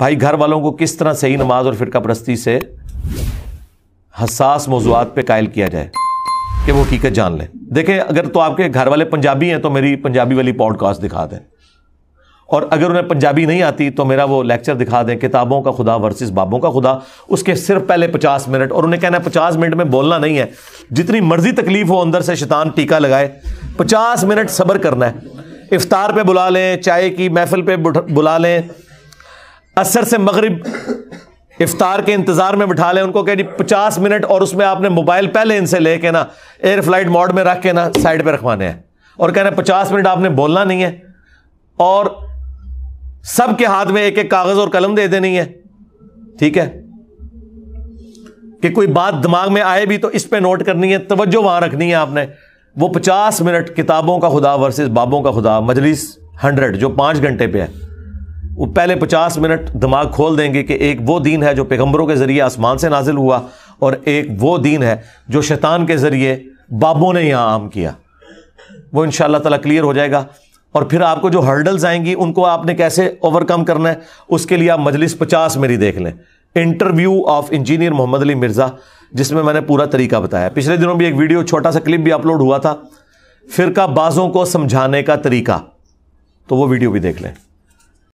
भाई घर वालों को किस तरह सही नमाज और फिरका परस्ती से हसास मौजूद पर कायल किया जाए कि वो हकीकत जान लें देखें अगर तो आपके घर वाले पंजाबी हैं तो मेरी पंजाबी वाली पॉडकास्ट दिखा दें और अगर उन्हें पंजाबी नहीं आती तो मेरा वो लेक्चर दिखा दें किताबों का खुदा वर्सेस बाबों का खुदा उसके सिर्फ पहले पचास मिनट और उन्हें कहना है पचास मिनट में बोलना नहीं है जितनी मर्जी तकलीफ हो अंदर से शैतान टीका लगाए पचास मिनट सब्र करना है इफ्तार पे बुला लें चाय की महफिल पे बुला लें असर से मगरब इफ्तार के इंतज़ार में बिठा ले उनको कह दी पचास मिनट और उसमें आपने मोबाइल पहले इनसे लेके ना एयर फ्लाइट मोड में रख के ना साइड पर रखवाने हैं और कहना पचास मिनट आपने बोलना नहीं है और सब के हाथ में एक एक कागज़ और कलम दे देनी है ठीक है कि कोई बात दिमाग में आए भी तो इस पर नोट करनी है तोज्जो वहां रखनी है आपने वो पचास मिनट किताबों का खुदा वर्सेज बाबों का खुदा मजलिस हंड्रेड जो पांच घंटे पे है वो पहले पचास मिनट दिमाग खोल देंगे कि एक वो दीन है जो पैगम्बरों के ज़रिए आसमान से नाजिल हुआ और एक वो दीन है जो शैतान के ज़रिए बाबों ने यहाँ आम किया वो इन ताला क्लियर हो जाएगा और फिर आपको जो हर्डल्स आएंगी उनको आपने कैसे ओवरकम करना है उसके लिए आप मजलिस पचास मेरी देख लें interview of engineer Mohammad Ali Mirza जिसमें मैंने पूरा तरीका बताया पिछले दिनों भी एक वीडियो छोटा सा क्लिप भी अपलोड हुआ था फिरका बाज़ों को समझाने का तरीका तो वो वीडियो भी देख लें